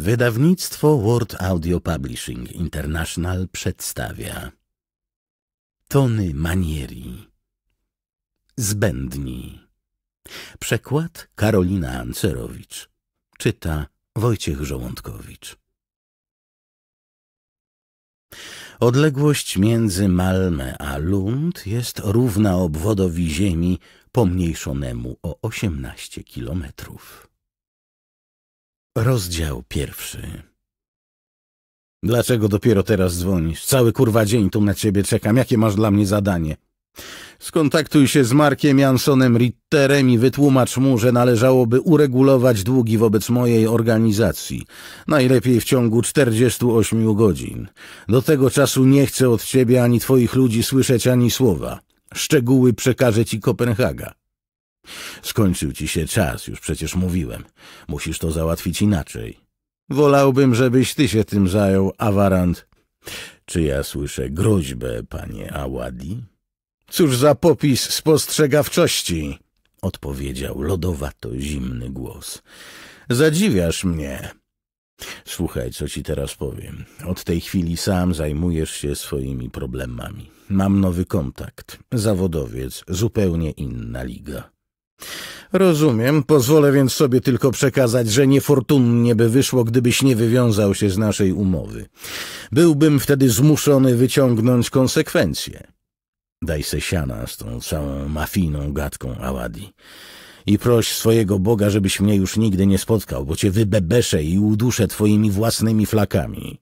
Wydawnictwo World Audio Publishing International przedstawia Tony Manieri Zbędni Przekład Karolina Ancerowicz Czyta Wojciech Żołądkowicz Odległość między Malmę a Lund jest równa obwodowi Ziemi pomniejszonemu o 18 kilometrów. Rozdział pierwszy. Dlaczego dopiero teraz dzwonisz? Cały kurwa dzień tu na ciebie czekam. Jakie masz dla mnie zadanie? Skontaktuj się z Markiem Jansonem Ritterem i wytłumacz mu, że należałoby uregulować długi wobec mojej organizacji. Najlepiej w ciągu 48 godzin. Do tego czasu nie chcę od ciebie ani twoich ludzi słyszeć ani słowa. Szczegóły przekaże ci Kopenhaga. Skończył ci się czas, już przecież mówiłem. Musisz to załatwić inaczej. Wolałbym, żebyś ty się tym zajął, awarant. Czy ja słyszę groźbę, panie Awadi? Cóż za popis spostrzegawczości, odpowiedział lodowato-zimny głos. Zadziwiasz mnie. Słuchaj, co ci teraz powiem. Od tej chwili sam zajmujesz się swoimi problemami. Mam nowy kontakt. Zawodowiec, zupełnie inna liga. Rozumiem, pozwolę więc sobie tylko przekazać, że niefortunnie by wyszło, gdybyś nie wywiązał się z naszej umowy. Byłbym wtedy zmuszony wyciągnąć konsekwencje. Daj se siana z tą całą mafijną gadką Awadi i proś swojego Boga, żebyś mnie już nigdy nie spotkał, bo cię wybebeszę i uduszę twoimi własnymi flakami.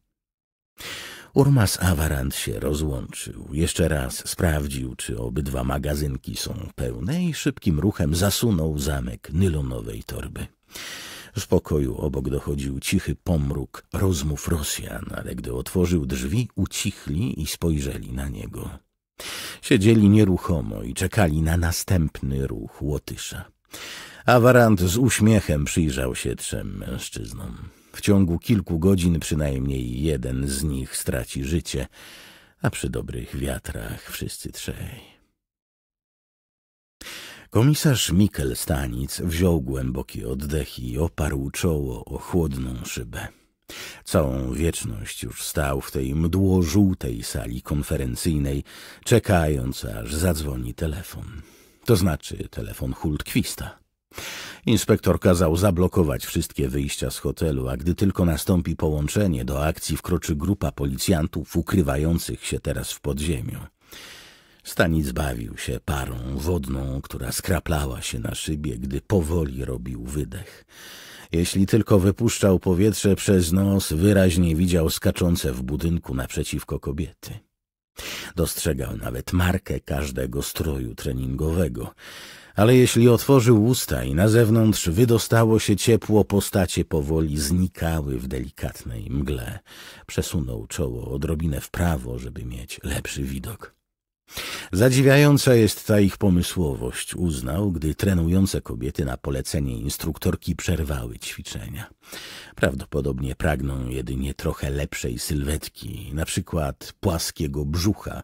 Urmas Awarant się rozłączył. Jeszcze raz sprawdził, czy obydwa magazynki są pełne i szybkim ruchem zasunął zamek nylonowej torby. Z pokoju obok dochodził cichy pomruk rozmów Rosjan, ale gdy otworzył drzwi, ucichli i spojrzeli na niego. Siedzieli nieruchomo i czekali na następny ruch Łotysza. Awarant z uśmiechem przyjrzał się trzem mężczyznom. W ciągu kilku godzin przynajmniej jeden z nich straci życie, a przy dobrych wiatrach wszyscy trzej. Komisarz Mikkel Stanic wziął głęboki oddech i oparł czoło o chłodną szybę. Całą wieczność już stał w tej mdło-żółtej sali konferencyjnej, czekając, aż zadzwoni telefon. To znaczy telefon Hultkwista. Inspektor kazał zablokować wszystkie wyjścia z hotelu, a gdy tylko nastąpi połączenie, do akcji wkroczy grupa policjantów ukrywających się teraz w podziemiu. Stanic bawił się parą wodną, która skraplała się na szybie, gdy powoli robił wydech. Jeśli tylko wypuszczał powietrze przez nos, wyraźnie widział skaczące w budynku naprzeciwko kobiety. Dostrzegał nawet markę każdego stroju treningowego. Ale jeśli otworzył usta i na zewnątrz wydostało się ciepło, postacie powoli znikały w delikatnej mgle. Przesunął czoło odrobinę w prawo, żeby mieć lepszy widok. Zadziwiająca jest ta ich pomysłowość, uznał, gdy trenujące kobiety na polecenie instruktorki przerwały ćwiczenia. Prawdopodobnie pragną jedynie trochę lepszej sylwetki, na przykład płaskiego brzucha,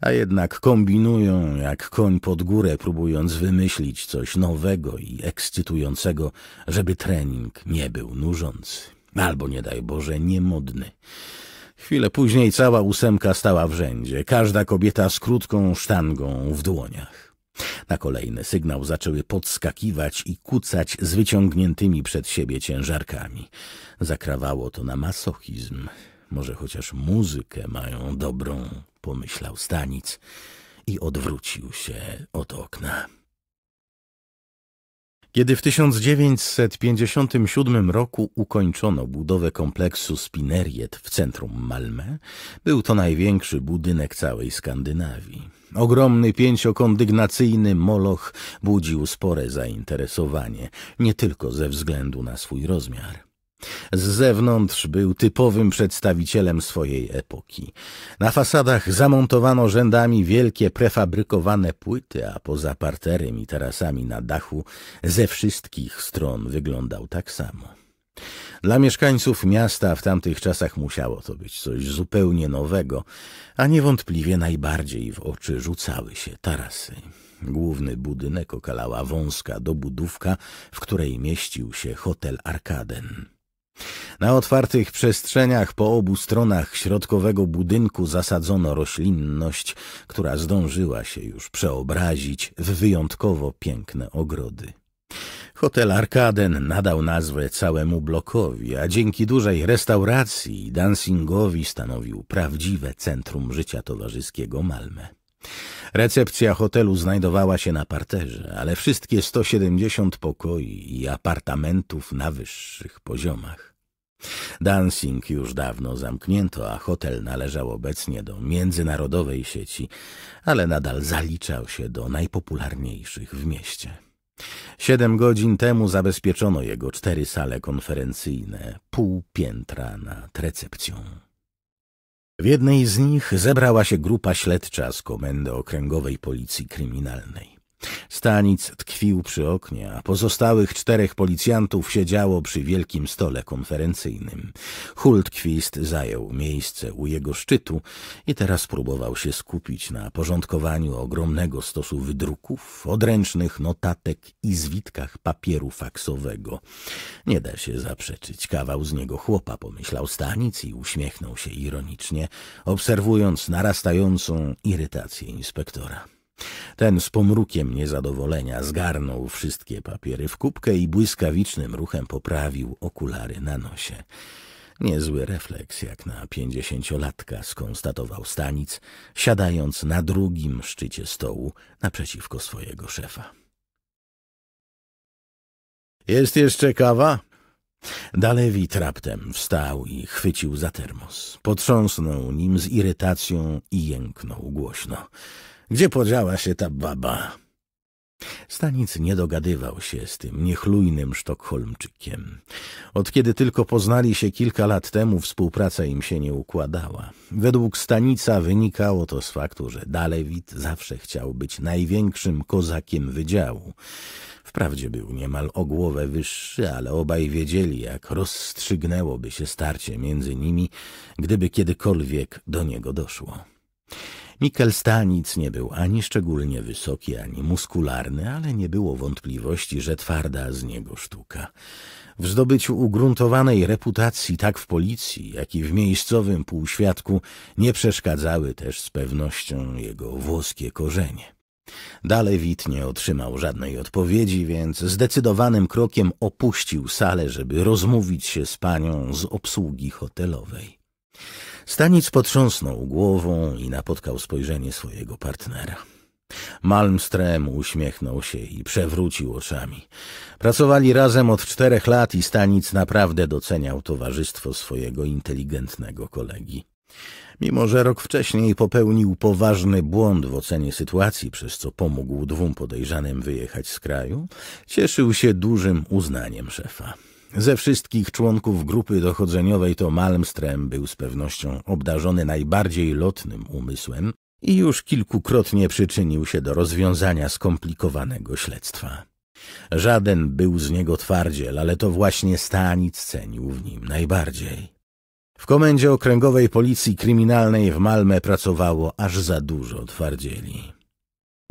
a jednak kombinują jak koń pod górę, próbując wymyślić coś nowego i ekscytującego, żeby trening nie był nużący, albo nie daj Boże niemodny. Chwilę później cała ósemka stała w rzędzie, każda kobieta z krótką sztangą w dłoniach. Na kolejny sygnał zaczęły podskakiwać i kucać z wyciągniętymi przed siebie ciężarkami. Zakrawało to na masochizm. Może chociaż muzykę mają dobrą, pomyślał Stanic i odwrócił się od okna. Kiedy w 1957 roku ukończono budowę kompleksu Spineriet w centrum Malmö, był to największy budynek całej Skandynawii. Ogromny pięciokondygnacyjny moloch budził spore zainteresowanie, nie tylko ze względu na swój rozmiar. Z zewnątrz był typowym przedstawicielem swojej epoki. Na fasadach zamontowano rzędami wielkie prefabrykowane płyty, a poza parterem i tarasami na dachu ze wszystkich stron wyglądał tak samo. Dla mieszkańców miasta w tamtych czasach musiało to być coś zupełnie nowego, a niewątpliwie najbardziej w oczy rzucały się tarasy. Główny budynek okalała wąska dobudówka, w której mieścił się hotel Arkaden. Na otwartych przestrzeniach po obu stronach środkowego budynku zasadzono roślinność, która zdążyła się już przeobrazić w wyjątkowo piękne ogrody. Hotel Arkaden nadał nazwę całemu blokowi, a dzięki dużej restauracji i dancingowi stanowił prawdziwe centrum życia towarzyskiego Malmę. Recepcja hotelu znajdowała się na parterze, ale wszystkie 170 pokoi i apartamentów na wyższych poziomach. Dancing już dawno zamknięto, a hotel należał obecnie do międzynarodowej sieci, ale nadal zaliczał się do najpopularniejszych w mieście. Siedem godzin temu zabezpieczono jego cztery sale konferencyjne, pół piętra nad recepcją. W jednej z nich zebrała się grupa śledcza z Komendy Okręgowej Policji Kryminalnej. Stanic tkwił przy oknie, a pozostałych czterech policjantów siedziało przy wielkim stole konferencyjnym. Hultkwist zajął miejsce u jego szczytu i teraz próbował się skupić na porządkowaniu ogromnego stosu wydruków, odręcznych notatek i zwitkach papieru faksowego. Nie da się zaprzeczyć, kawał z niego chłopa, pomyślał Stanic i uśmiechnął się ironicznie, obserwując narastającą irytację inspektora. Ten z pomrukiem niezadowolenia zgarnął wszystkie papiery w kubkę i błyskawicznym ruchem poprawił okulary na nosie. Niezły refleks, jak na pięćdziesięciolatka, skonstatował Stanic, siadając na drugim szczycie stołu naprzeciwko swojego szefa. Jest jeszcze kawa? Dalewi traptem wstał i chwycił za termos. Potrząsnął nim z irytacją i jęknął głośno. Gdzie podziała się ta baba? Stanic nie dogadywał się z tym niechlujnym sztokholmczykiem. Od kiedy tylko poznali się kilka lat temu, współpraca im się nie układała. Według Stanica wynikało to z faktu, że Dalewit zawsze chciał być największym kozakiem wydziału. Wprawdzie był niemal o głowę wyższy, ale obaj wiedzieli, jak rozstrzygnęłoby się starcie między nimi, gdyby kiedykolwiek do niego doszło. Stanic nie był ani szczególnie wysoki, ani muskularny, ale nie było wątpliwości, że twarda z niego sztuka. W zdobyciu ugruntowanej reputacji tak w policji, jak i w miejscowym półświadku nie przeszkadzały też z pewnością jego włoskie korzenie. Wit nie otrzymał żadnej odpowiedzi, więc zdecydowanym krokiem opuścił salę, żeby rozmówić się z panią z obsługi hotelowej. Stanic potrząsnął głową i napotkał spojrzenie swojego partnera. Malmström uśmiechnął się i przewrócił oczami. Pracowali razem od czterech lat i Stanic naprawdę doceniał towarzystwo swojego inteligentnego kolegi. Mimo, że rok wcześniej popełnił poważny błąd w ocenie sytuacji, przez co pomógł dwóm podejrzanym wyjechać z kraju, cieszył się dużym uznaniem szefa. Ze wszystkich członków grupy dochodzeniowej to Malmström był z pewnością obdarzony najbardziej lotnym umysłem i już kilkukrotnie przyczynił się do rozwiązania skomplikowanego śledztwa. Żaden był z niego twardziel, ale to właśnie Stanic cenił w nim najbardziej. W komendzie okręgowej policji kryminalnej w Malmę pracowało aż za dużo twardzieli.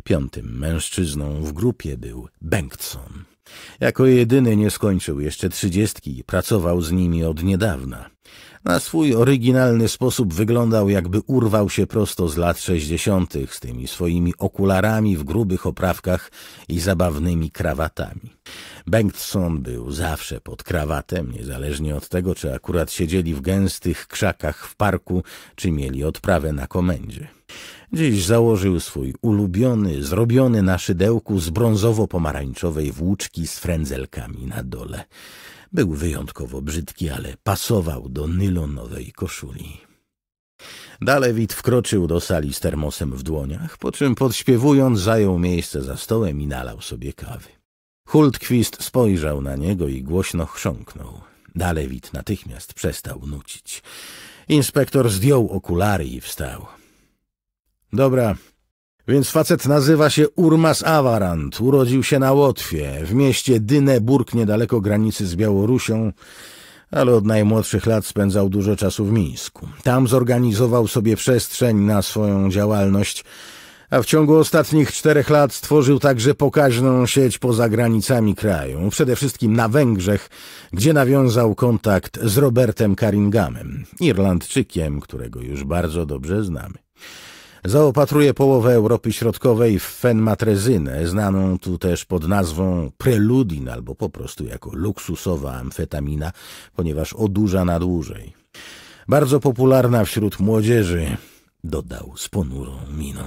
Piątym mężczyzną w grupie był Bengtson. Jako jedyny nie skończył jeszcze trzydziestki, pracował z nimi od niedawna. Na swój oryginalny sposób wyglądał, jakby urwał się prosto z lat sześćdziesiątych z tymi swoimi okularami w grubych oprawkach i zabawnymi krawatami. Bengtson był zawsze pod krawatem, niezależnie od tego, czy akurat siedzieli w gęstych krzakach w parku, czy mieli odprawę na komendzie. Dziś założył swój ulubiony, zrobiony na szydełku z brązowo-pomarańczowej włóczki z frędzelkami na dole. Był wyjątkowo brzydki, ale pasował do nylonowej koszuli. Dalewit wkroczył do sali z termosem w dłoniach, po czym podśpiewując zajął miejsce za stołem i nalał sobie kawy. Hultkwist spojrzał na niego i głośno chrząknął. Dalewit natychmiast przestał nucić. Inspektor zdjął okulary i wstał. Dobra. Więc facet nazywa się Urmas Awarant. Urodził się na Łotwie, w mieście Dyneburg, niedaleko granicy z Białorusią, ale od najmłodszych lat spędzał dużo czasu w Mińsku. Tam zorganizował sobie przestrzeń na swoją działalność, a w ciągu ostatnich czterech lat stworzył także pokaźną sieć poza granicami kraju, przede wszystkim na Węgrzech, gdzie nawiązał kontakt z Robertem Karingamem, Irlandczykiem, którego już bardzo dobrze znamy. Zaopatruje połowę Europy Środkowej w fenmatrezynę, znaną tu też pod nazwą preludin albo po prostu jako luksusowa amfetamina, ponieważ odurza na dłużej. Bardzo popularna wśród młodzieży, dodał z ponurą miną.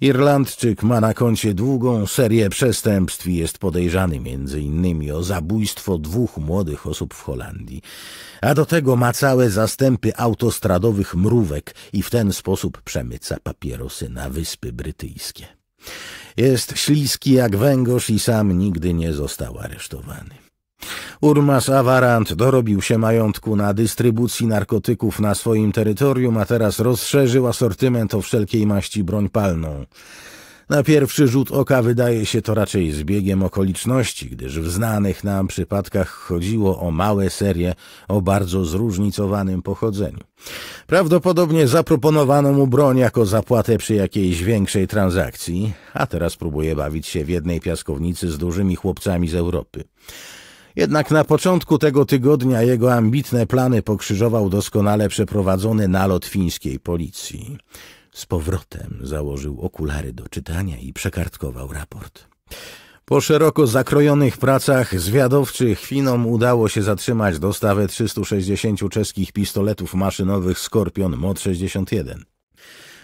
Irlandczyk ma na koncie długą serię przestępstw i jest podejrzany m.in. o zabójstwo dwóch młodych osób w Holandii. A do tego ma całe zastępy autostradowych mrówek i w ten sposób przemyca papierosy na Wyspy Brytyjskie. Jest śliski jak węgorz i sam nigdy nie został aresztowany. Urmas Awarant dorobił się majątku na dystrybucji narkotyków na swoim terytorium, a teraz rozszerzył asortyment o wszelkiej maści broń palną. Na pierwszy rzut oka wydaje się to raczej zbiegiem okoliczności, gdyż w znanych nam przypadkach chodziło o małe serie o bardzo zróżnicowanym pochodzeniu. Prawdopodobnie zaproponowano mu broń jako zapłatę przy jakiejś większej transakcji, a teraz próbuje bawić się w jednej piaskownicy z dużymi chłopcami z Europy. Jednak na początku tego tygodnia jego ambitne plany pokrzyżował doskonale przeprowadzony nalot fińskiej policji. Z powrotem założył okulary do czytania i przekartkował raport. Po szeroko zakrojonych pracach zwiadowczych Finom udało się zatrzymać dostawę 360 czeskich pistoletów maszynowych Skorpion MOD-61.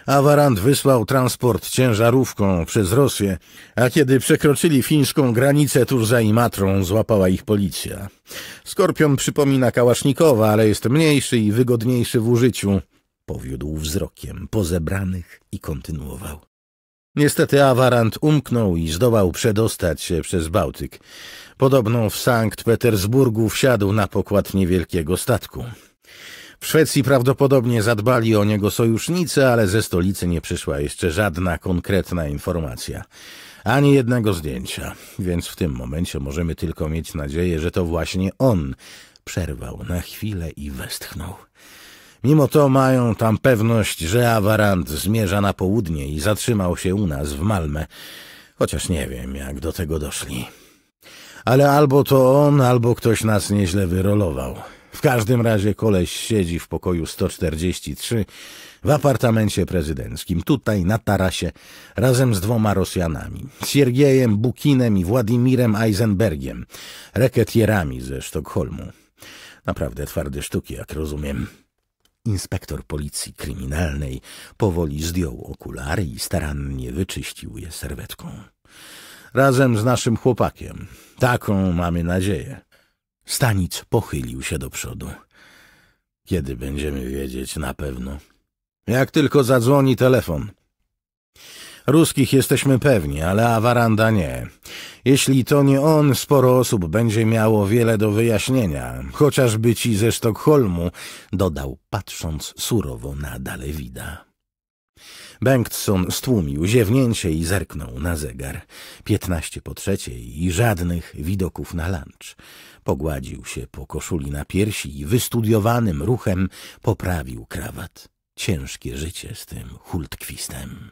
Awarant wysłał transport ciężarówką przez Rosję, a kiedy przekroczyli fińską granicę tuż za Imatrą, złapała ich policja. Skorpion przypomina kałasznikowa, ale jest mniejszy i wygodniejszy w użyciu. Powiódł wzrokiem po zebranych i kontynuował. Niestety awarant umknął i zdołał przedostać się przez Bałtyk. Podobno w Sankt Petersburgu wsiadł na pokład niewielkiego statku. W Szwecji prawdopodobnie zadbali o niego sojusznicy, ale ze stolicy nie przyszła jeszcze żadna konkretna informacja. Ani jednego zdjęcia, więc w tym momencie możemy tylko mieć nadzieję, że to właśnie on przerwał na chwilę i westchnął. Mimo to mają tam pewność, że Awarant zmierza na południe i zatrzymał się u nas w Malmę, chociaż nie wiem, jak do tego doszli. Ale albo to on, albo ktoś nas nieźle wyrolował. W każdym razie koleś siedzi w pokoju 143 w apartamencie prezydenckim, tutaj na tarasie, razem z dwoma Rosjanami, Siergiejem Bukinem i Władimirem Eisenbergiem, reketierami ze Sztokholmu. Naprawdę twarde sztuki, jak rozumiem. Inspektor policji kryminalnej powoli zdjął okulary i starannie wyczyścił je serwetką. Razem z naszym chłopakiem. Taką mamy nadzieję. Stanic pochylił się do przodu. Kiedy będziemy wiedzieć na pewno? Jak tylko zadzwoni telefon. Ruskich jesteśmy pewni, ale Awaranda nie. Jeśli to nie on, sporo osób będzie miało wiele do wyjaśnienia, chociażby ci ze Sztokholmu, dodał, patrząc surowo na Dalewida. Bengtson stłumił ziewnięcie i zerknął na zegar. Piętnaście po trzeciej i żadnych widoków na lunch. Pogładził się po koszuli na piersi i wystudiowanym ruchem poprawił krawat. Ciężkie życie z tym hultkwistem.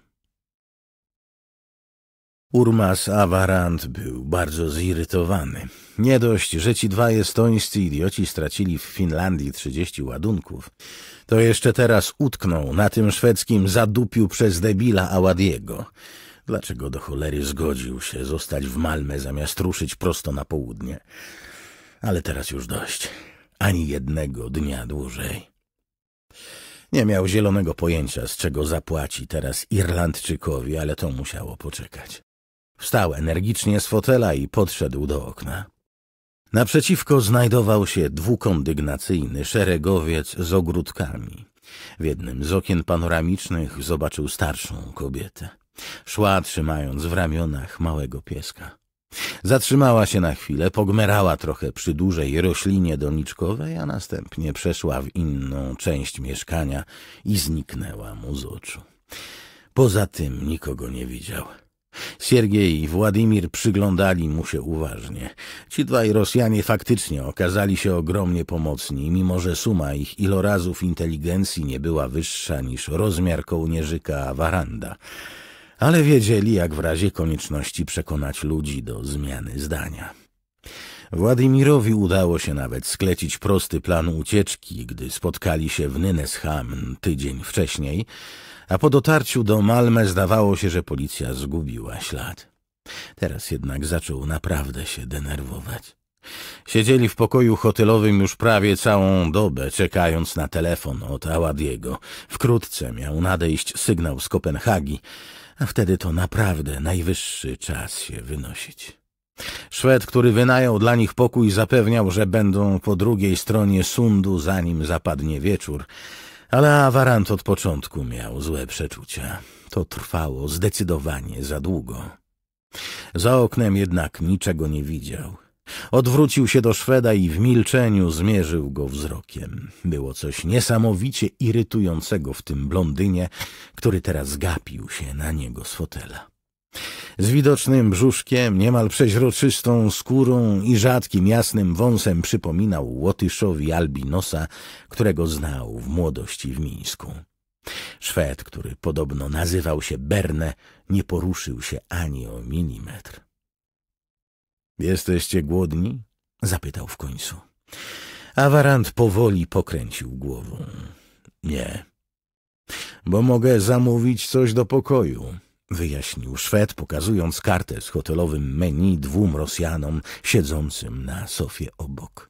Urmas Awarant był bardzo zirytowany. Nie dość, że ci dwaj estońscy idioci stracili w Finlandii trzydzieści ładunków, to jeszcze teraz utknął na tym szwedzkim zadupił przez debila Awadiego. Dlaczego do cholery zgodził się zostać w Malmę zamiast ruszyć prosto na południe? Ale teraz już dość. Ani jednego dnia dłużej. Nie miał zielonego pojęcia, z czego zapłaci teraz Irlandczykowi, ale to musiało poczekać. Wstał energicznie z fotela i podszedł do okna. Naprzeciwko znajdował się dwukondygnacyjny szeregowiec z ogródkami. W jednym z okien panoramicznych zobaczył starszą kobietę. Szła trzymając w ramionach małego pieska. Zatrzymała się na chwilę, pogmerała trochę przy dużej roślinie doniczkowej, a następnie przeszła w inną część mieszkania i zniknęła mu z oczu. Poza tym nikogo nie widział. Siergiej i Władimir przyglądali mu się uważnie. Ci dwaj Rosjanie faktycznie okazali się ogromnie pomocni, mimo że suma ich ilorazów inteligencji nie była wyższa niż rozmiar kołnierzyka Waranda. Ale wiedzieli, jak w razie konieczności przekonać ludzi do zmiany zdania. Władimirowi udało się nawet sklecić prosty plan ucieczki, gdy spotkali się w Nyneshamn tydzień wcześniej – a po dotarciu do Malmę zdawało się, że policja zgubiła ślad. Teraz jednak zaczął naprawdę się denerwować. Siedzieli w pokoju hotelowym już prawie całą dobę, czekając na telefon od Awadiego. Wkrótce miał nadejść sygnał z Kopenhagi, a wtedy to naprawdę najwyższy czas się wynosić. Szwed, który wynajął dla nich pokój, zapewniał, że będą po drugiej stronie sundu, zanim zapadnie wieczór. Ale Awarant od początku miał złe przeczucia. To trwało zdecydowanie za długo. Za oknem jednak niczego nie widział. Odwrócił się do Szweda i w milczeniu zmierzył go wzrokiem. Było coś niesamowicie irytującego w tym blondynie, który teraz gapił się na niego z fotela. Z widocznym brzuszkiem, niemal przeźroczystą skórą i rzadkim jasnym wąsem przypominał Łotyszowi Albinosa, którego znał w młodości w Mińsku. Szwed, który podobno nazywał się Berne, nie poruszył się ani o milimetr. Jesteście głodni? zapytał w końcu. Awarant powoli pokręcił głową. Nie. Bo mogę zamówić coś do pokoju wyjaśnił Szwed, pokazując kartę z hotelowym menu dwóm Rosjanom siedzącym na sofie obok.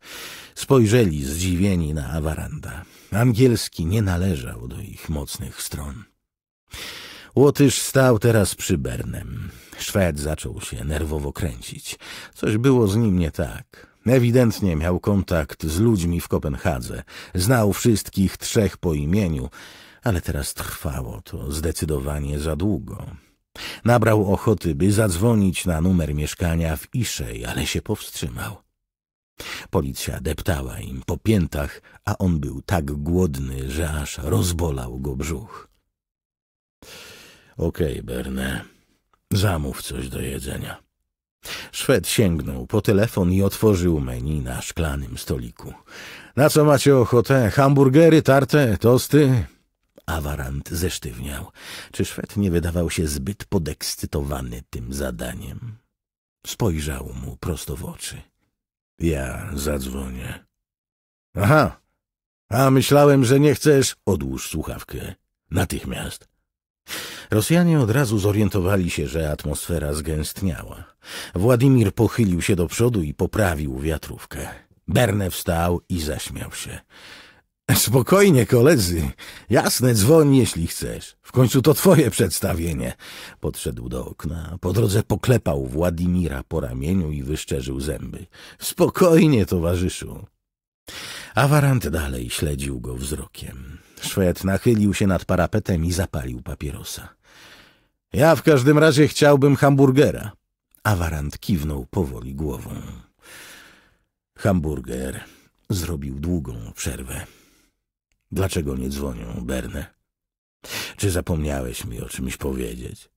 Spojrzeli zdziwieni na awaranda. Angielski nie należał do ich mocnych stron. Łotysz stał teraz przy Bernem. Szwed zaczął się nerwowo kręcić. Coś było z nim nie tak. Ewidentnie miał kontakt z ludźmi w Kopenhadze. Znał wszystkich trzech po imieniu, ale teraz trwało to zdecydowanie za długo. Nabrał ochoty, by zadzwonić na numer mieszkania w Iszej, ale się powstrzymał. Policja deptała im po piętach, a on był tak głodny, że aż rozbolał go brzuch. Okej, okay, Berne, zamów coś do jedzenia. Szwed sięgnął po telefon i otworzył menu na szklanym stoliku. Na co macie ochotę? Hamburgery, tarte, tosty? Awarant zesztywniał. Czy Szwed nie wydawał się zbyt podekscytowany tym zadaniem? Spojrzał mu prosto w oczy. Ja zadzwonię. Aha, a myślałem, że nie chcesz. Odłóż słuchawkę. Natychmiast. Rosjanie od razu zorientowali się, że atmosfera zgęstniała. Władimir pochylił się do przodu i poprawił wiatrówkę. Berne wstał i zaśmiał się. Spokojnie, koledzy. Jasne, dzwoń, jeśli chcesz. W końcu to twoje przedstawienie. Podszedł do okna. Po drodze poklepał Władimira po ramieniu i wyszczerzył zęby. Spokojnie, towarzyszu. Awarant dalej śledził go wzrokiem. Szwed nachylił się nad parapetem i zapalił papierosa. Ja w każdym razie chciałbym hamburgera. Awarant kiwnął powoli głową. Hamburger zrobił długą przerwę. Dlaczego nie dzwonią, Berne? Czy zapomniałeś mi o czymś powiedzieć?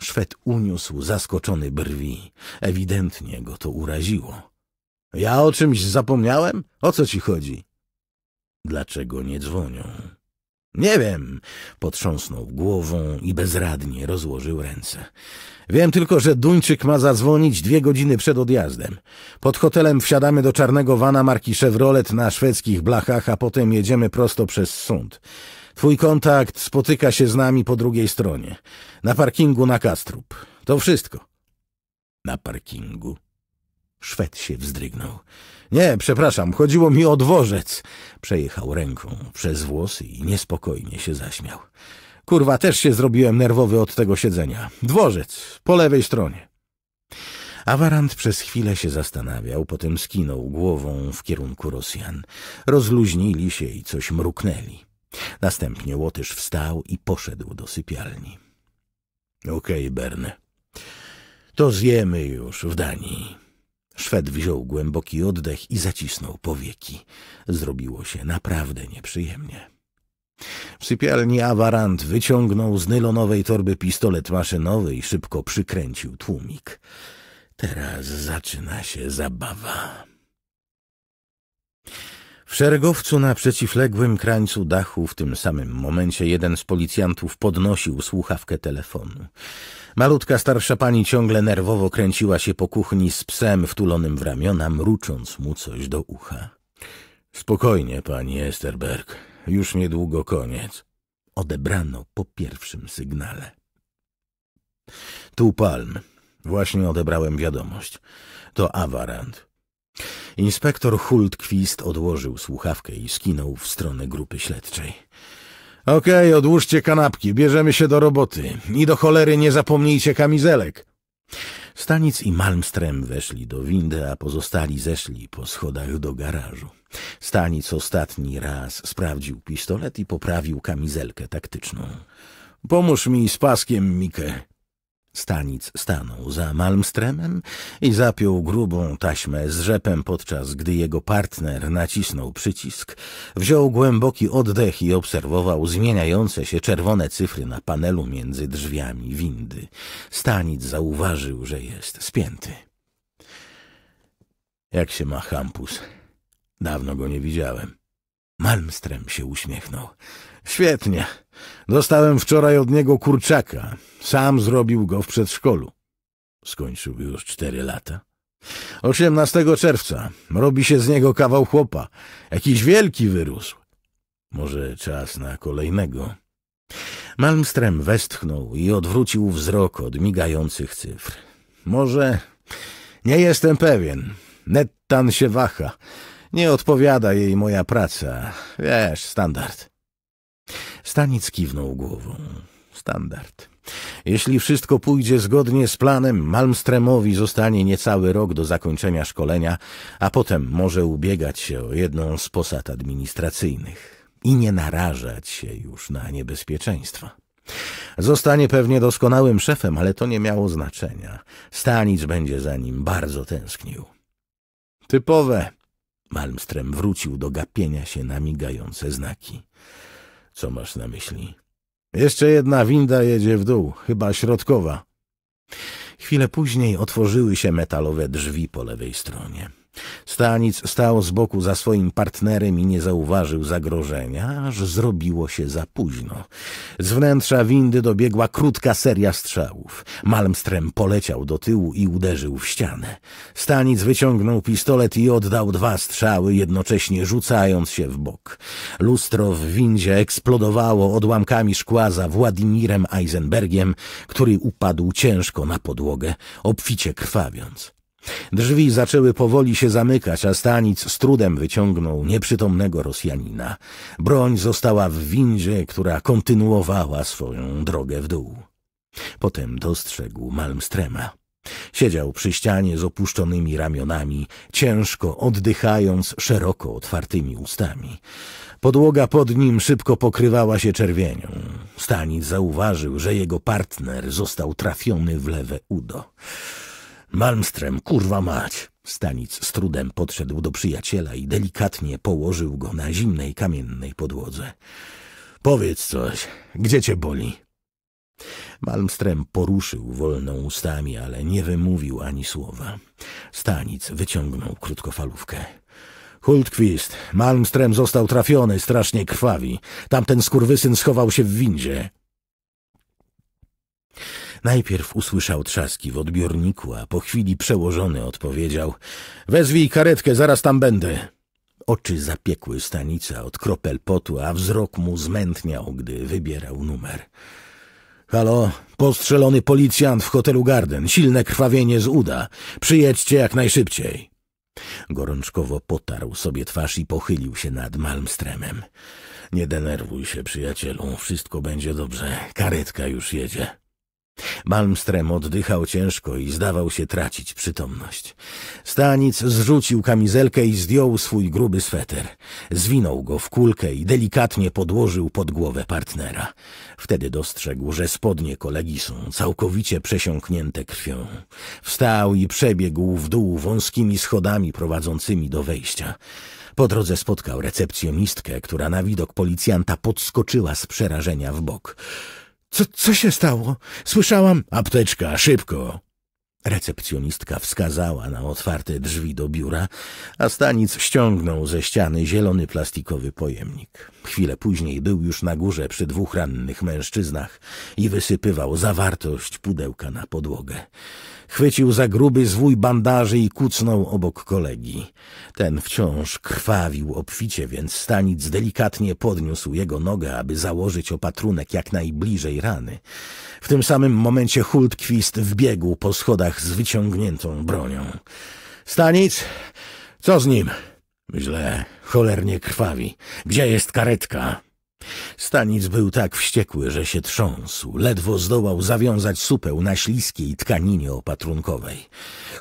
Szwed uniósł zaskoczony brwi. Ewidentnie go to uraziło. Ja o czymś zapomniałem? O co ci chodzi? Dlaczego nie dzwonią? Nie wiem. Potrząsnął głową i bezradnie rozłożył ręce. Wiem tylko, że Duńczyk ma zadzwonić dwie godziny przed odjazdem. Pod hotelem wsiadamy do czarnego wana marki Chevrolet na szwedzkich blachach, a potem jedziemy prosto przez sąd. Twój kontakt spotyka się z nami po drugiej stronie. Na parkingu na Kastrup. To wszystko. Na parkingu. Szwed się wzdrygnął. Nie, przepraszam, chodziło mi o dworzec. Przejechał ręką przez włosy i niespokojnie się zaśmiał. Kurwa, też się zrobiłem nerwowy od tego siedzenia. Dworzec, po lewej stronie. Awarant przez chwilę się zastanawiał, potem skinął głową w kierunku Rosjan. Rozluźnili się i coś mruknęli. Następnie Łotysz wstał i poszedł do sypialni. Okej, okay, Berne. To zjemy już w Danii. Szwed wziął głęboki oddech i zacisnął powieki. Zrobiło się naprawdę nieprzyjemnie. W sypialni Awarant wyciągnął z nylonowej torby pistolet maszynowy i szybko przykręcił tłumik. Teraz zaczyna się zabawa. W szeregowcu na przeciwległym krańcu dachu w tym samym momencie jeden z policjantów podnosił słuchawkę telefonu. Malutka starsza pani ciągle nerwowo kręciła się po kuchni z psem wtulonym w ramiona, mrucząc mu coś do ucha. Spokojnie, pani Esterberg, już niedługo koniec. Odebrano po pierwszym sygnale. Tu Palm. Właśnie odebrałem wiadomość. To awarant. Inspektor Hultquist odłożył słuchawkę i skinął w stronę grupy śledczej. Okej, okay, odłóżcie kanapki, bierzemy się do roboty. I do cholery nie zapomnijcie kamizelek. Stanic i Malmström weszli do windy, a pozostali zeszli po schodach do garażu. Stanic ostatni raz sprawdził pistolet i poprawił kamizelkę taktyczną. Pomóż mi z paskiem, Mikę, Stanic stanął za Malmstremem i zapiął grubą taśmę z rzepem, podczas gdy jego partner nacisnął przycisk, wziął głęboki oddech i obserwował zmieniające się czerwone cyfry na panelu między drzwiami windy. Stanic zauważył, że jest spięty. Jak się ma Hampus? Dawno go nie widziałem. Malmström się uśmiechnął. Świetnie. Dostałem wczoraj od niego kurczaka. Sam zrobił go w przedszkolu. Skończył już cztery lata. 18 czerwca. Robi się z niego kawał chłopa. Jakiś wielki wyrósł. Może czas na kolejnego. Malmström westchnął i odwrócił wzrok od migających cyfr. Może... Nie jestem pewien. Nettan się waha. Nie odpowiada jej moja praca. Wiesz, standard. Stanic kiwnął głową. Standard. Jeśli wszystko pójdzie zgodnie z planem, Malmstremowi zostanie niecały rok do zakończenia szkolenia, a potem może ubiegać się o jedną z posad administracyjnych i nie narażać się już na niebezpieczeństwa. Zostanie pewnie doskonałym szefem, ale to nie miało znaczenia. Stanic będzie za nim bardzo tęsknił. Typowe Malmström wrócił do gapienia się na migające znaki. Co masz na myśli? Jeszcze jedna winda jedzie w dół, chyba środkowa. Chwilę później otworzyły się metalowe drzwi po lewej stronie. Stanic stał z boku za swoim partnerem i nie zauważył zagrożenia, aż zrobiło się za późno. Z wnętrza windy dobiegła krótka seria strzałów. Malmström poleciał do tyłu i uderzył w ścianę. Stanic wyciągnął pistolet i oddał dwa strzały, jednocześnie rzucając się w bok. Lustro w windzie eksplodowało odłamkami szkła za Władimirem Eisenbergiem, który upadł ciężko na podłogę, obficie krwawiąc. Drzwi zaczęły powoli się zamykać, a Stanic z trudem wyciągnął nieprzytomnego Rosjanina. Broń została w windzie, która kontynuowała swoją drogę w dół. Potem dostrzegł Malmstrema. Siedział przy ścianie z opuszczonymi ramionami, ciężko oddychając szeroko otwartymi ustami. Podłoga pod nim szybko pokrywała się czerwienią. Stanic zauważył, że jego partner został trafiony w lewe udo. Malmström, kurwa mać! Stanic z trudem podszedł do przyjaciela i delikatnie położył go na zimnej kamiennej podłodze. Powiedz coś, gdzie cię boli? Malmström poruszył wolną ustami, ale nie wymówił ani słowa. Stanic wyciągnął krótkofalówkę. Hultquist, Malmström został trafiony, strasznie krwawi. Tamten skurwysyn schował się w windzie. Najpierw usłyszał trzaski w odbiorniku, a po chwili przełożony odpowiedział – Wezwij karetkę, zaraz tam będę. Oczy zapiekły stanica od kropel potu, a wzrok mu zmętniał, gdy wybierał numer. Halo, postrzelony policjant w hotelu Garden, silne krwawienie z uda. Przyjedźcie jak najszybciej. Gorączkowo potarł sobie twarz i pochylił się nad Malmstremem. Nie denerwuj się, przyjacielu, wszystko będzie dobrze. Karetka już jedzie. Malmström oddychał ciężko i zdawał się tracić przytomność. Stanic zrzucił kamizelkę i zdjął swój gruby sweter. Zwinął go w kulkę i delikatnie podłożył pod głowę partnera. Wtedy dostrzegł, że spodnie kolegi są całkowicie przesiąknięte krwią. Wstał i przebiegł w dół wąskimi schodami prowadzącymi do wejścia. Po drodze spotkał recepcjonistkę, która na widok policjanta podskoczyła z przerażenia w bok. Co, co się stało? Słyszałam... Apteczka, szybko! Recepcjonistka wskazała na otwarte drzwi do biura, a Stanic ściągnął ze ściany zielony plastikowy pojemnik. Chwilę później był już na górze przy dwóch rannych mężczyznach i wysypywał zawartość pudełka na podłogę. Chwycił za gruby zwój bandaży i kucnął obok kolegi. Ten wciąż krwawił obficie, więc Stanic delikatnie podniósł jego nogę, aby założyć opatrunek jak najbliżej rany. W tym samym momencie Hultkwist wbiegł po schodach z wyciągniętą bronią. — Stanic? Co z nim? — Źle, cholernie krwawi. Gdzie jest karetka? Stanic był tak wściekły, że się trząsł. Ledwo zdołał zawiązać supeł na śliskiej tkaninie opatrunkowej.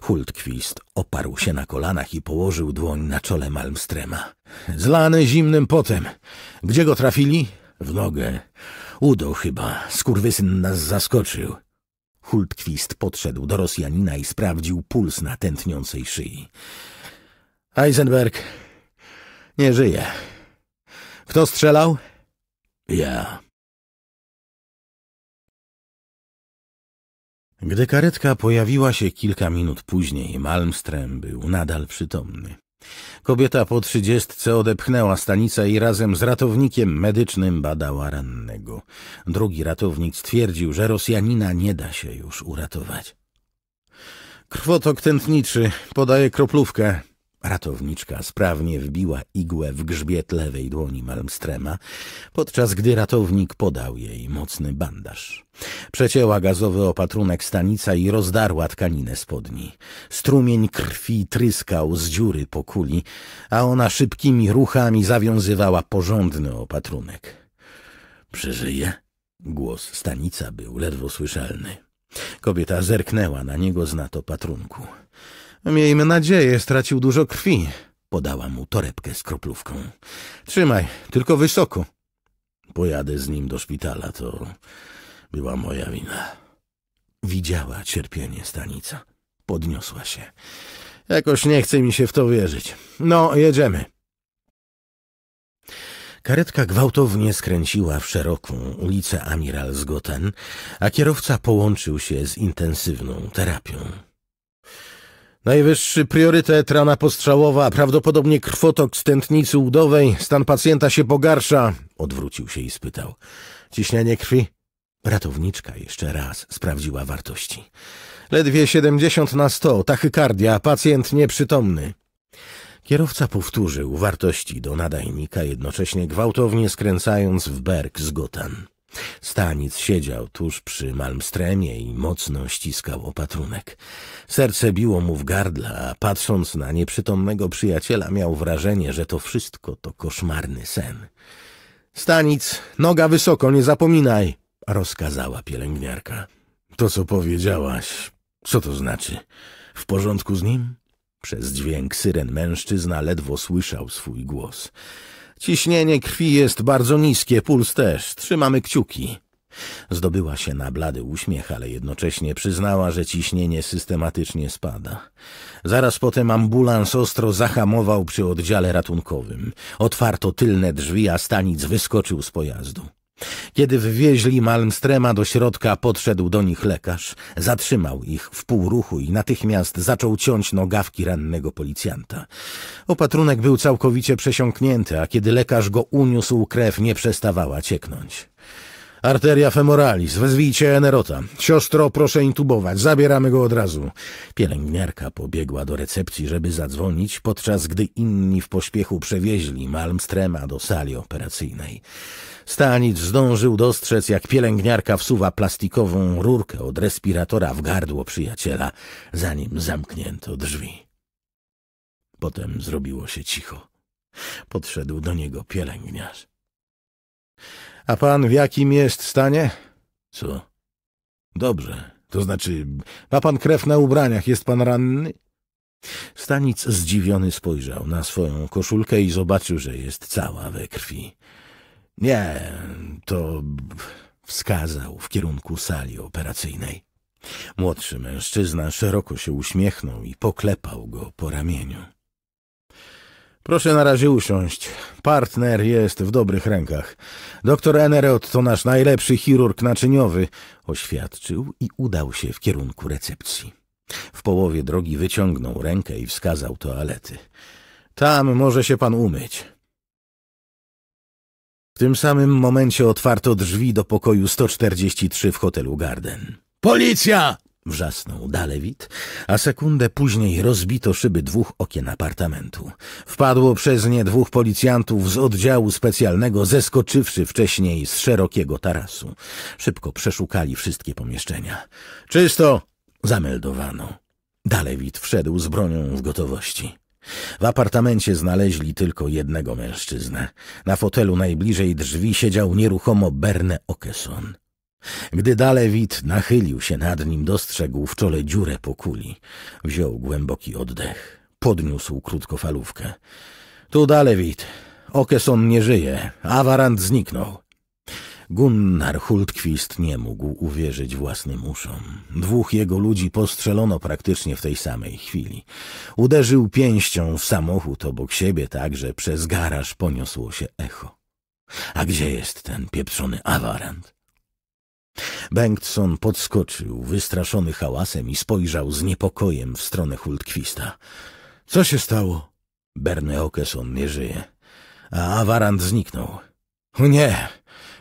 Hultkwist oparł się na kolanach i położył dłoń na czole Malmstrema. Zlany zimnym potem. Gdzie go trafili? W nogę. Udo chyba. Skurwysyn nas zaskoczył. Hultkwist podszedł do Rosjanina i sprawdził puls na tętniącej szyi. Eisenberg nie żyje. Kto strzelał? Ja. Gdy karetka pojawiła się kilka minut później, Malmström był nadal przytomny. Kobieta po trzydziestce odepchnęła stanicę i razem z ratownikiem medycznym badała rannego. Drugi ratownik stwierdził, że Rosjanina nie da się już uratować. Krwotok tętniczy, podaje kroplówkę, Ratowniczka sprawnie wbiła igłę w grzbiet lewej dłoni Malmstrema, podczas gdy ratownik podał jej mocny bandaż. Przecięła gazowy opatrunek stanica i rozdarła tkaninę spodni. Strumień krwi tryskał z dziury po kuli, a ona szybkimi ruchami zawiązywała porządny opatrunek. Przeżyje? Głos stanica był ledwo słyszalny. Kobieta zerknęła na niego z nato patrunku. Miejmy nadzieję, stracił dużo krwi. Podała mu torebkę z kroplówką. Trzymaj, tylko wysoko. Pojadę z nim do szpitala, to była moja wina. Widziała cierpienie stanica. Podniosła się. Jakoś nie chce mi się w to wierzyć. No, jedziemy. Karetka gwałtownie skręciła w szeroką ulicę Amiral Zgoten, a kierowca połączył się z intensywną terapią. Najwyższy priorytet rana postrzałowa, prawdopodobnie krwotok z tętnicy udowej. Stan pacjenta się pogarsza. Odwrócił się i spytał. Ciśnienie krwi? Ratowniczka jeszcze raz sprawdziła wartości. Ledwie 70 na 100, tachykardia, pacjent nieprzytomny. Kierowca powtórzył wartości do nadajnika, jednocześnie gwałtownie skręcając w berg z Gotan. Stanic siedział tuż przy Malmstremie i mocno ściskał opatrunek. Serce biło mu w gardle, a patrząc na nieprzytomnego przyjaciela miał wrażenie, że to wszystko to koszmarny sen. Stanic, noga wysoko, nie zapominaj, rozkazała pielęgniarka. To, co powiedziałaś, co to znaczy? W porządku z nim? Przez dźwięk syren mężczyzna ledwo słyszał swój głos. Ciśnienie krwi jest bardzo niskie, puls też. Trzymamy kciuki. Zdobyła się na blady uśmiech, ale jednocześnie przyznała, że ciśnienie systematycznie spada. Zaraz potem ambulans ostro zahamował przy oddziale ratunkowym. Otwarto tylne drzwi, a Stanic wyskoczył z pojazdu. Kiedy wwieźli Malmstrema do środka, podszedł do nich lekarz. Zatrzymał ich w pół ruchu i natychmiast zaczął ciąć nogawki rannego policjanta. Opatrunek był całkowicie przesiąknięty, a kiedy lekarz go uniósł, krew nie przestawała cieknąć. Arteria femoralis, wezwijcie Enerota. Siostro, proszę intubować, zabieramy go od razu. Pielęgniarka pobiegła do recepcji, żeby zadzwonić, podczas gdy inni w pośpiechu przewieźli Malmstrema do sali operacyjnej. Stanic zdążył dostrzec, jak pielęgniarka wsuwa plastikową rurkę od respiratora w gardło przyjaciela, zanim zamknięto drzwi. Potem zrobiło się cicho. Podszedł do niego pielęgniarz. A pan w jakim jest stanie? Co? Dobrze. To znaczy, ma pan krew na ubraniach, jest pan ranny? Stanic zdziwiony spojrzał na swoją koszulkę i zobaczył, że jest cała we krwi. Nie, to wskazał w kierunku sali operacyjnej. Młodszy mężczyzna szeroko się uśmiechnął i poklepał go po ramieniu. Proszę na razie usiąść. Partner jest w dobrych rękach. Doktor Enerot to nasz najlepszy chirurg naczyniowy, oświadczył i udał się w kierunku recepcji. W połowie drogi wyciągnął rękę i wskazał toalety. Tam może się pan umyć. W tym samym momencie otwarto drzwi do pokoju 143 w hotelu Garden. Policja! Wrzasnął Dalewit, a sekundę później rozbito szyby dwóch okien apartamentu. Wpadło przez nie dwóch policjantów z oddziału specjalnego, zeskoczywszy wcześniej z szerokiego tarasu. Szybko przeszukali wszystkie pomieszczenia. — Czysto! — zameldowano. Dalewit wszedł z bronią w gotowości. W apartamencie znaleźli tylko jednego mężczyznę. Na fotelu najbliżej drzwi siedział nieruchomo Berne Okeson. Gdy Dalewit nachylił się nad nim, dostrzegł w czole dziurę po kuli. Wziął głęboki oddech. Podniósł krótkofalówkę. Tu Dalewit. Okeson nie żyje. Awarant zniknął. Gunnar Hultquist nie mógł uwierzyć własnym uszom. Dwóch jego ludzi postrzelono praktycznie w tej samej chwili. Uderzył pięścią w samochód obok siebie tak, że przez garaż poniosło się echo. A gdzie jest ten pieprzony awarant? Bengtson podskoczył, wystraszony hałasem i spojrzał z niepokojem w stronę Hultkwista. Co się stało? Berny Okeson nie żyje, a Awarant zniknął. nie,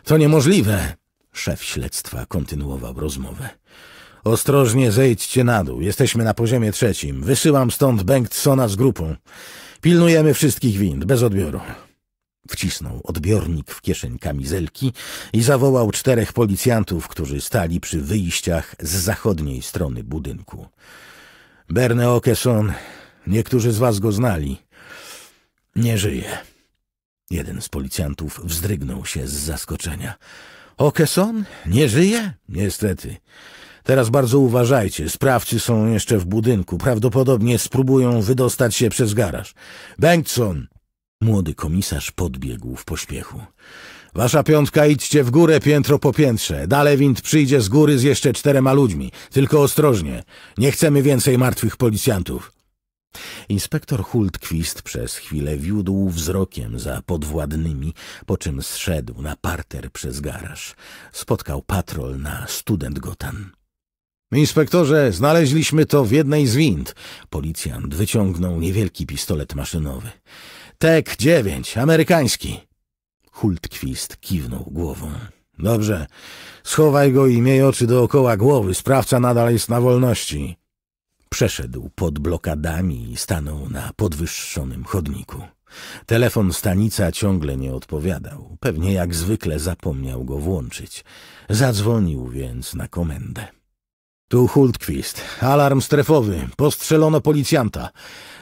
to niemożliwe! Szef śledztwa kontynuował rozmowę. Ostrożnie zejdźcie na dół, jesteśmy na poziomie trzecim. Wysyłam stąd Bengtsona z grupą. Pilnujemy wszystkich wind, bez odbioru. Wcisnął odbiornik w kieszeń kamizelki i zawołał czterech policjantów, którzy stali przy wyjściach z zachodniej strony budynku. Berne Okeson, niektórzy z was go znali. Nie żyje. Jeden z policjantów wzdrygnął się z zaskoczenia. Okeson? Nie żyje? Niestety. Teraz bardzo uważajcie, sprawcy są jeszcze w budynku. Prawdopodobnie spróbują wydostać się przez garaż. Bengtson! Młody komisarz podbiegł w pośpiechu. Wasza piątka idźcie w górę piętro po piętrze. wind przyjdzie z góry z jeszcze czterema ludźmi. Tylko ostrożnie. Nie chcemy więcej martwych policjantów. Inspektor Hultqvist przez chwilę wiódł wzrokiem za podwładnymi, po czym zszedł na parter przez garaż. Spotkał patrol na student Gotan. Inspektorze, znaleźliśmy to w jednej z wind. Policjant wyciągnął niewielki pistolet maszynowy. Tek 9, amerykański. Hultkwist kiwnął głową. Dobrze, schowaj go i miej oczy dookoła głowy, sprawca nadal jest na wolności. Przeszedł pod blokadami i stanął na podwyższonym chodniku. Telefon stanica ciągle nie odpowiadał. Pewnie jak zwykle zapomniał go włączyć. Zadzwonił więc na komendę. Tu Hultqvist, Alarm strefowy. Postrzelono policjanta.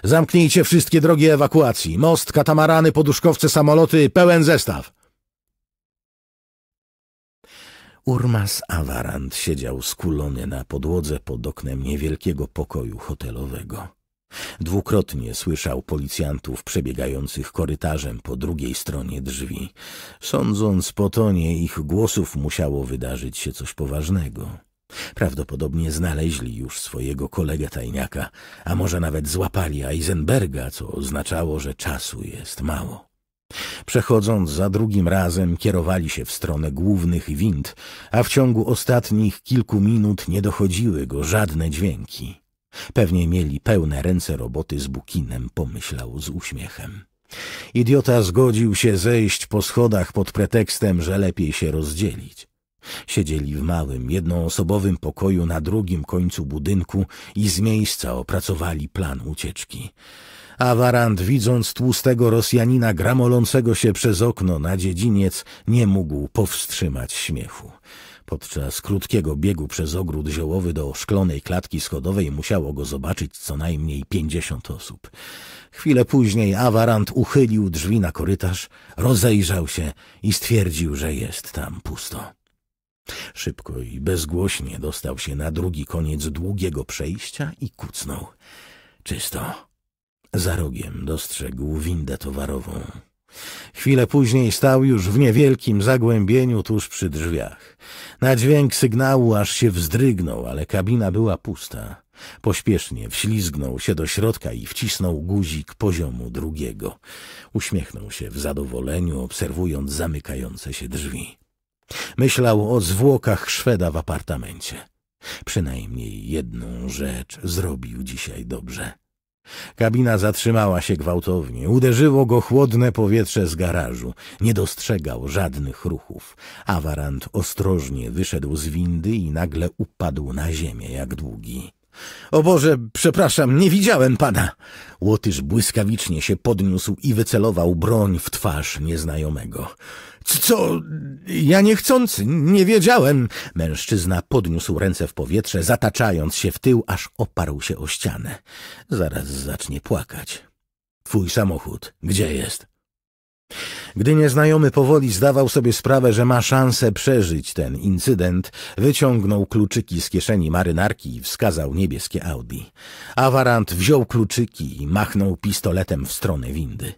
Zamknijcie wszystkie drogi ewakuacji. Most, katamarany, poduszkowce, samoloty. Pełen zestaw. Urmas Awarant siedział skulony na podłodze pod oknem niewielkiego pokoju hotelowego. Dwukrotnie słyszał policjantów przebiegających korytarzem po drugiej stronie drzwi. Sądząc po tonie ich głosów musiało wydarzyć się coś poważnego. Prawdopodobnie znaleźli już swojego kolegę tajniaka, a może nawet złapali Eisenberga, co oznaczało, że czasu jest mało. Przechodząc za drugim razem, kierowali się w stronę głównych wind, a w ciągu ostatnich kilku minut nie dochodziły go żadne dźwięki. Pewnie mieli pełne ręce roboty z Bukinem, pomyślał z uśmiechem. Idiota zgodził się zejść po schodach pod pretekstem, że lepiej się rozdzielić. Siedzieli w małym, jednoosobowym pokoju na drugim końcu budynku i z miejsca opracowali plan ucieczki. Awarant, widząc tłustego Rosjanina gramolącego się przez okno na dziedziniec, nie mógł powstrzymać śmiechu. Podczas krótkiego biegu przez ogród ziołowy do szklonej klatki schodowej musiało go zobaczyć co najmniej pięćdziesiąt osób. Chwilę później awarant uchylił drzwi na korytarz, rozejrzał się i stwierdził, że jest tam pusto. Szybko i bezgłośnie dostał się na drugi koniec długiego przejścia i kucnął. Czysto. Za rogiem dostrzegł windę towarową. Chwilę później stał już w niewielkim zagłębieniu tuż przy drzwiach. Na dźwięk sygnału aż się wzdrygnął, ale kabina była pusta. Pośpiesznie wślizgnął się do środka i wcisnął guzik poziomu drugiego. Uśmiechnął się w zadowoleniu, obserwując zamykające się drzwi. Myślał o zwłokach Szweda w apartamencie. Przynajmniej jedną rzecz zrobił dzisiaj dobrze. Kabina zatrzymała się gwałtownie. Uderzyło go chłodne powietrze z garażu. Nie dostrzegał żadnych ruchów. Awarant ostrożnie wyszedł z windy i nagle upadł na ziemię jak długi. O Boże, przepraszam, nie widziałem pana. Łotysz błyskawicznie się podniósł i wycelował broń w twarz nieznajomego. Co? Ja niechcący, nie wiedziałem. Mężczyzna podniósł ręce w powietrze, zataczając się w tył, aż oparł się o ścianę. Zaraz zacznie płakać. Twój samochód, gdzie jest? Gdy nieznajomy powoli zdawał sobie sprawę, że ma szansę przeżyć ten incydent, wyciągnął kluczyki z kieszeni marynarki i wskazał niebieskie Audi. Awarant wziął kluczyki i machnął pistoletem w stronę windy.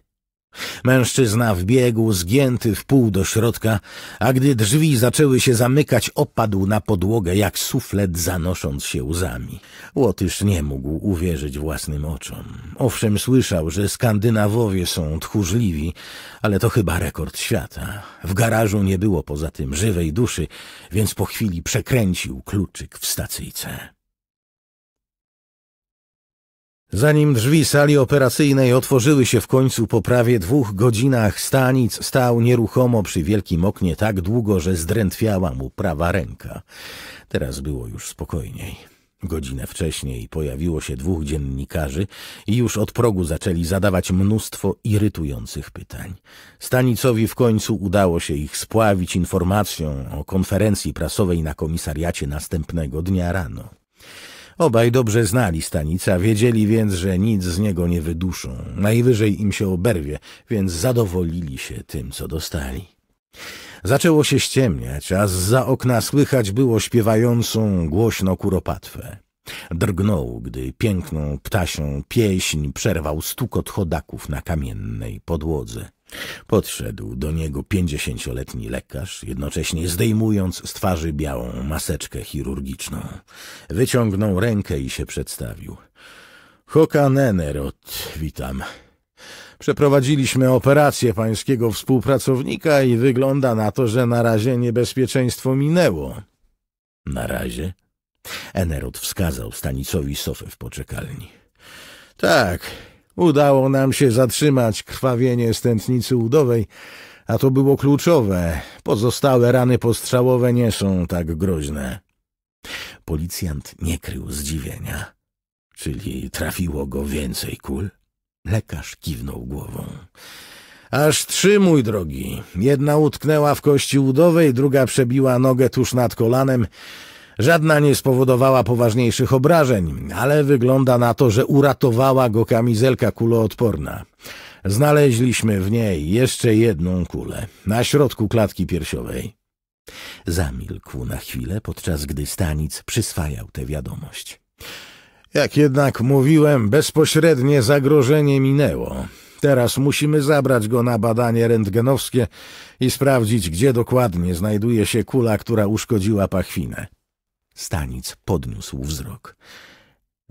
Mężczyzna wbiegł, zgięty w pół do środka, a gdy drzwi zaczęły się zamykać, opadł na podłogę jak suflet, zanosząc się łzami. Łotysz nie mógł uwierzyć własnym oczom. Owszem, słyszał, że Skandynawowie są tchórzliwi, ale to chyba rekord świata. W garażu nie było poza tym żywej duszy, więc po chwili przekręcił kluczyk w stacyjce. Zanim drzwi sali operacyjnej otworzyły się w końcu po prawie dwóch godzinach, Stanic stał nieruchomo przy wielkim oknie tak długo, że zdrętwiała mu prawa ręka. Teraz było już spokojniej. Godzinę wcześniej pojawiło się dwóch dziennikarzy i już od progu zaczęli zadawać mnóstwo irytujących pytań. Stanicowi w końcu udało się ich spławić informacją o konferencji prasowej na komisariacie następnego dnia rano. Obaj dobrze znali Stanica, wiedzieli więc, że nic z niego nie wyduszą. Najwyżej im się oberwie, więc zadowolili się tym, co dostali. Zaczęło się ściemniać, a za okna słychać było śpiewającą głośno kuropatwę. Drgnął, gdy piękną ptasią pieśń przerwał stukot chodaków na kamiennej podłodze. Podszedł do niego pięćdziesięcioletni lekarz, jednocześnie zdejmując z twarzy białą maseczkę chirurgiczną. Wyciągnął rękę i się przedstawił. Hoka Nenerot, witam. Przeprowadziliśmy operację pańskiego współpracownika i wygląda na to, że na razie niebezpieczeństwo minęło. Na razie? Enerot wskazał Stanicowi sofę w poczekalni. Tak, Udało nam się zatrzymać krwawienie stętnicy udowej, a to było kluczowe. Pozostałe rany postrzałowe nie są tak groźne. Policjant nie krył zdziwienia. Czyli trafiło go więcej kul? Lekarz kiwnął głową. Aż trzy, mój drogi. Jedna utknęła w kości udowej, druga przebiła nogę tuż nad kolanem, Żadna nie spowodowała poważniejszych obrażeń, ale wygląda na to, że uratowała go kamizelka kuloodporna. Znaleźliśmy w niej jeszcze jedną kulę, na środku klatki piersiowej. Zamilkł na chwilę, podczas gdy Stanic przyswajał tę wiadomość. Jak jednak mówiłem, bezpośrednie zagrożenie minęło. Teraz musimy zabrać go na badanie rentgenowskie i sprawdzić, gdzie dokładnie znajduje się kula, która uszkodziła pachwinę. Stanic podniósł wzrok.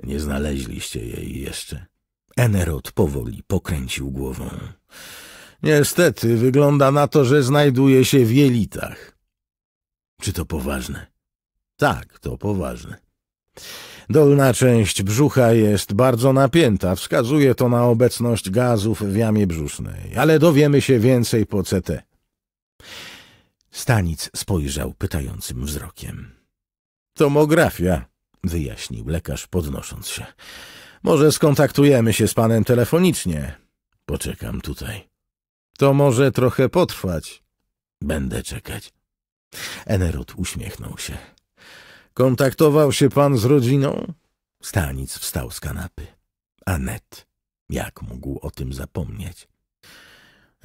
Nie znaleźliście jej jeszcze. Enerot powoli pokręcił głową. Niestety, wygląda na to, że znajduje się w jelitach. Czy to poważne? Tak, to poważne. Dolna część brzucha jest bardzo napięta, wskazuje to na obecność gazów w jamie brzusznej, ale dowiemy się więcej po CT. Stanic spojrzał pytającym wzrokiem. Tomografia, wyjaśnił lekarz podnosząc się. Może skontaktujemy się z panem telefonicznie. Poczekam tutaj. To może trochę potrwać. Będę czekać. Enerot uśmiechnął się. Kontaktował się pan z rodziną? Stanic wstał z kanapy. Anet. Jak mógł o tym zapomnieć?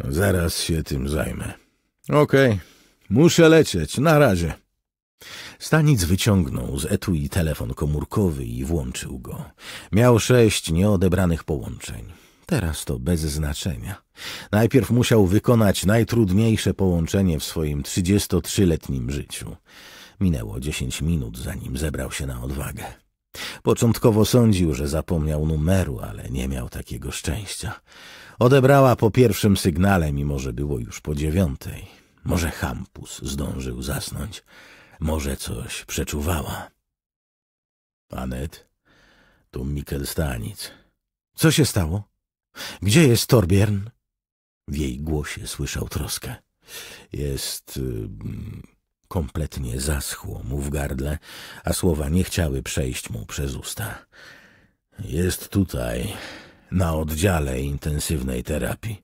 Zaraz się tym zajmę. Okej, okay. muszę lecieć, na razie. Stanic wyciągnął z etui telefon komórkowy i włączył go. Miał sześć nieodebranych połączeń. Teraz to bez znaczenia. Najpierw musiał wykonać najtrudniejsze połączenie w swoim 33-letnim życiu. Minęło dziesięć minut, zanim zebrał się na odwagę. Początkowo sądził, że zapomniał numeru, ale nie miał takiego szczęścia. Odebrała po pierwszym sygnale, mimo że było już po dziewiątej. Może Hampus zdążył zasnąć. Może coś przeczuwała. Anet, tu Stanic. Co się stało? Gdzie jest Torbjörn? W jej głosie słyszał troskę. Jest... Y kompletnie zaschło mu w gardle, a słowa nie chciały przejść mu przez usta. Jest tutaj, na oddziale intensywnej terapii.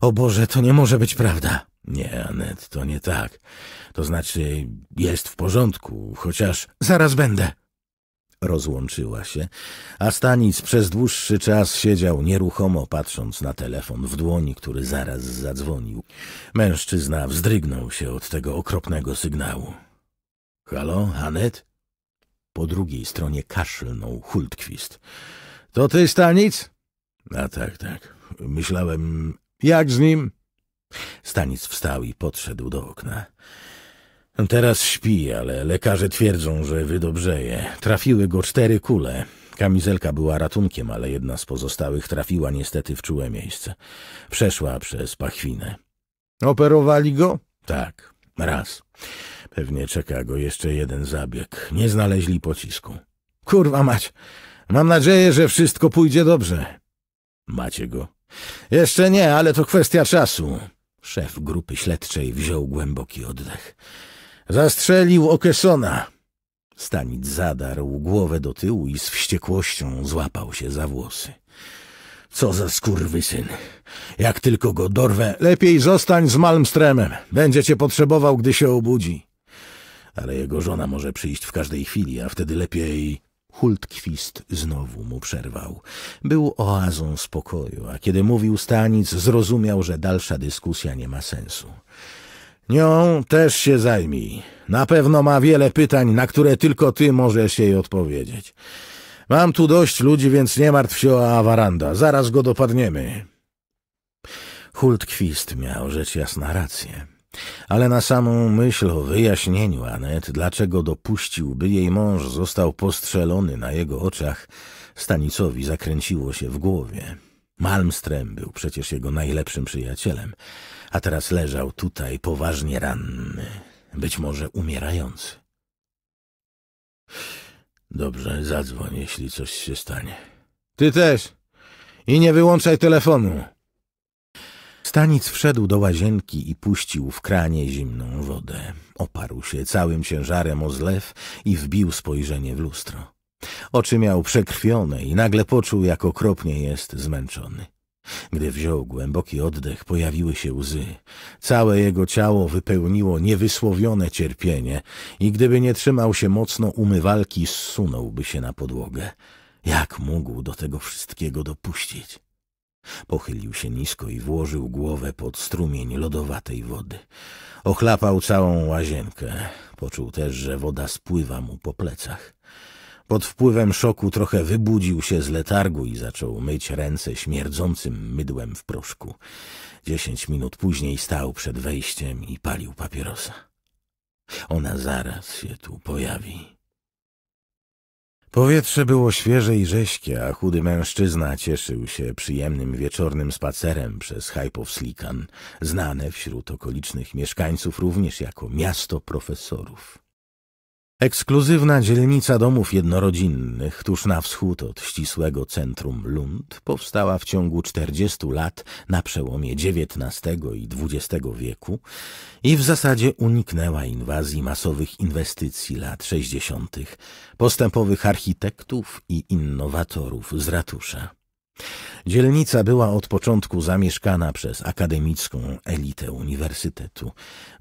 O Boże, to nie może być prawda! Nie, Anet, to nie tak. To znaczy, jest w porządku, chociaż zaraz będę. Rozłączyła się, a Stanis przez dłuższy czas siedział nieruchomo, patrząc na telefon w dłoni, który zaraz zadzwonił. Mężczyzna wzdrygnął się od tego okropnego sygnału. Halo, Anet? Po drugiej stronie kaszlnął Hultkwist. To ty, Stanic? A tak, tak. Myślałem, jak z nim? Stanic wstał i podszedł do okna. Teraz śpi, ale lekarze twierdzą, że wydobrzeje. Trafiły go cztery kule. Kamizelka była ratunkiem, ale jedna z pozostałych trafiła niestety w czułe miejsce. Przeszła przez pachwinę. Operowali go? Tak, raz. Pewnie czeka go jeszcze jeden zabieg. Nie znaleźli pocisku. Kurwa mać! Mam nadzieję, że wszystko pójdzie dobrze. Macie go? Jeszcze nie, ale to kwestia czasu. Szef grupy śledczej wziął głęboki oddech. Zastrzelił Okesona. Stanic zadarł głowę do tyłu i z wściekłością złapał się za włosy. Co za skurwysyn. Jak tylko go dorwę, lepiej zostań z Malmstremem. Będzie cię potrzebował, gdy się obudzi. Ale jego żona może przyjść w każdej chwili, a wtedy lepiej... Hultkwist znowu mu przerwał. Był oazą spokoju, a kiedy mówił Stanic, zrozumiał, że dalsza dyskusja nie ma sensu. Nią też się zajmij. Na pewno ma wiele pytań, na które tylko ty możesz jej odpowiedzieć. Mam tu dość ludzi, więc nie martw się o awaranda. Zaraz go dopadniemy. Hultkwist miał rzecz jasna rację. Ale na samą myśl o wyjaśnieniu Anet, dlaczego dopuścił, by jej mąż został postrzelony na jego oczach, Stanicowi zakręciło się w głowie. Malmström był przecież jego najlepszym przyjacielem, a teraz leżał tutaj poważnie ranny, być może umierający. Dobrze, zadzwoń, jeśli coś się stanie. Ty też. I nie wyłączaj telefonu. Stanic wszedł do łazienki i puścił w kranie zimną wodę. Oparł się całym ciężarem o zlew i wbił spojrzenie w lustro. Oczy miał przekrwione i nagle poczuł, jak okropnie jest zmęczony. Gdy wziął głęboki oddech, pojawiły się łzy. Całe jego ciało wypełniło niewysłowione cierpienie i gdyby nie trzymał się mocno umywalki, zsunąłby się na podłogę. Jak mógł do tego wszystkiego dopuścić? Pochylił się nisko i włożył głowę pod strumień lodowatej wody. Ochlapał całą łazienkę. Poczuł też, że woda spływa mu po plecach. Pod wpływem szoku trochę wybudził się z letargu i zaczął myć ręce śmierdzącym mydłem w proszku. Dziesięć minut później stał przed wejściem i palił papierosa. Ona zaraz się tu pojawi. Powietrze było świeże i rześkie, a chudy mężczyzna cieszył się przyjemnym wieczornym spacerem przez Hypovslikan, znane wśród okolicznych mieszkańców również jako miasto profesorów. Ekskluzywna dzielnica domów jednorodzinnych tuż na wschód od ścisłego centrum Lund powstała w ciągu 40 lat na przełomie XIX i XX wieku i w zasadzie uniknęła inwazji masowych inwestycji lat 60., postępowych architektów i innowatorów z ratusza. Dzielnica była od początku zamieszkana przez akademicką elitę uniwersytetu.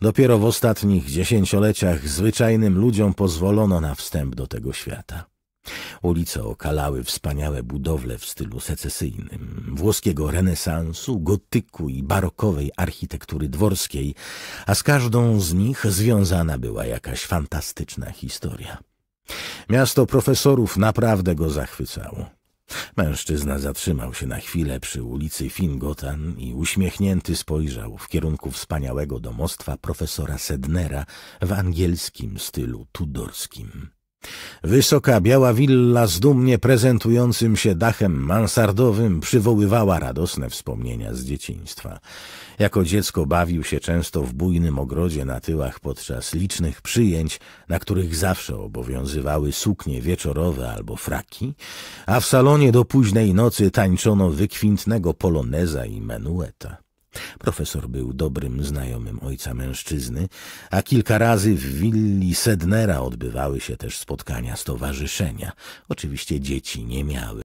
Dopiero w ostatnich dziesięcioleciach zwyczajnym ludziom pozwolono na wstęp do tego świata. Ulice okalały wspaniałe budowle w stylu secesyjnym, włoskiego renesansu, gotyku i barokowej architektury dworskiej, a z każdą z nich związana była jakaś fantastyczna historia. Miasto profesorów naprawdę go zachwycało. Mężczyzna zatrzymał się na chwilę przy ulicy Fingotan i uśmiechnięty spojrzał w kierunku wspaniałego domostwa profesora Sednera w angielskim stylu tudorskim. Wysoka biała willa z dumnie prezentującym się dachem mansardowym przywoływała radosne wspomnienia z dzieciństwa. Jako dziecko bawił się często w bujnym ogrodzie na tyłach podczas licznych przyjęć, na których zawsze obowiązywały suknie wieczorowe albo fraki, a w salonie do późnej nocy tańczono wykwintnego poloneza i menueta. Profesor był dobrym znajomym ojca mężczyzny, a kilka razy w willi Sednera odbywały się też spotkania stowarzyszenia. Oczywiście dzieci nie miały